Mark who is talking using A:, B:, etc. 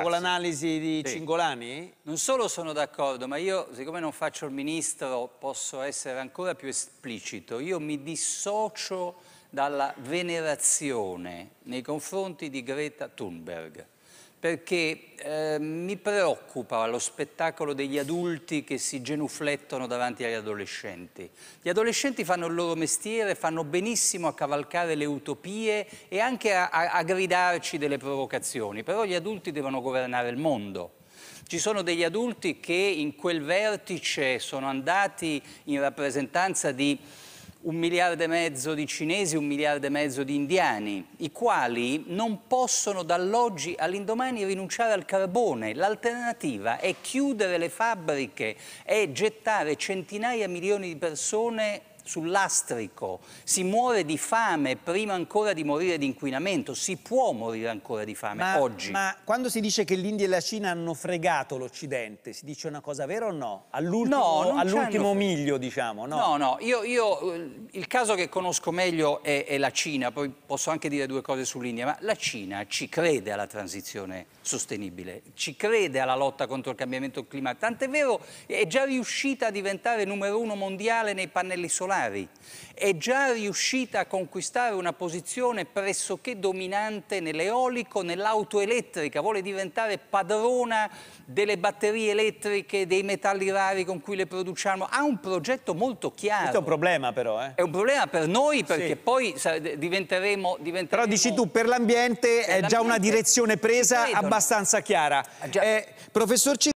A: Con
B: l'analisi di sì. Cingolani? Non solo sono d'accordo, ma io, siccome non faccio il ministro, posso essere ancora più esplicito. Io mi dissocio dalla venerazione nei confronti di Greta Thunberg perché eh, mi preoccupa lo spettacolo degli adulti che si genuflettono davanti agli adolescenti. Gli adolescenti fanno il loro mestiere, fanno benissimo a cavalcare le utopie e anche a, a, a gridarci delle provocazioni, però gli adulti devono governare il mondo. Ci sono degli adulti che in quel vertice sono andati in rappresentanza di un miliardo e mezzo di cinesi, un miliardo e mezzo di indiani, i quali non possono dall'oggi all'indomani rinunciare al carbone. L'alternativa è chiudere le fabbriche e gettare centinaia di milioni di persone sull'astrico, si muore di fame prima ancora di morire di inquinamento, si può morire ancora di fame ma, oggi. Ma quando si dice che l'India e la Cina hanno fregato l'Occidente, si dice una cosa vera o no? All'ultimo, no, all'ultimo miglio, diciamo, no? No, no, io, io, eh, il caso che conosco meglio è, è la Cina, poi posso anche dire due cose sull'India, ma la Cina ci crede alla transizione sostenibile, ci crede alla lotta contro il cambiamento climatico, tant'è vero è già riuscita a diventare numero uno mondiale nei pannelli solari, popolari, è già riuscita a conquistare una posizione pressoché dominante nell'eolico, nell'auto elettrica, vuole diventare padrona delle batterie elettriche, dei metalli rari con cui le produciamo, ha un progetto molto chiaro. Questo è un problema però. Eh? È un problema per noi perché sì. poi diventeremo, diventeremo, Però dici tu, per l'ambiente è già una direzione presa abbastanza chiara. Ah, eh, professor C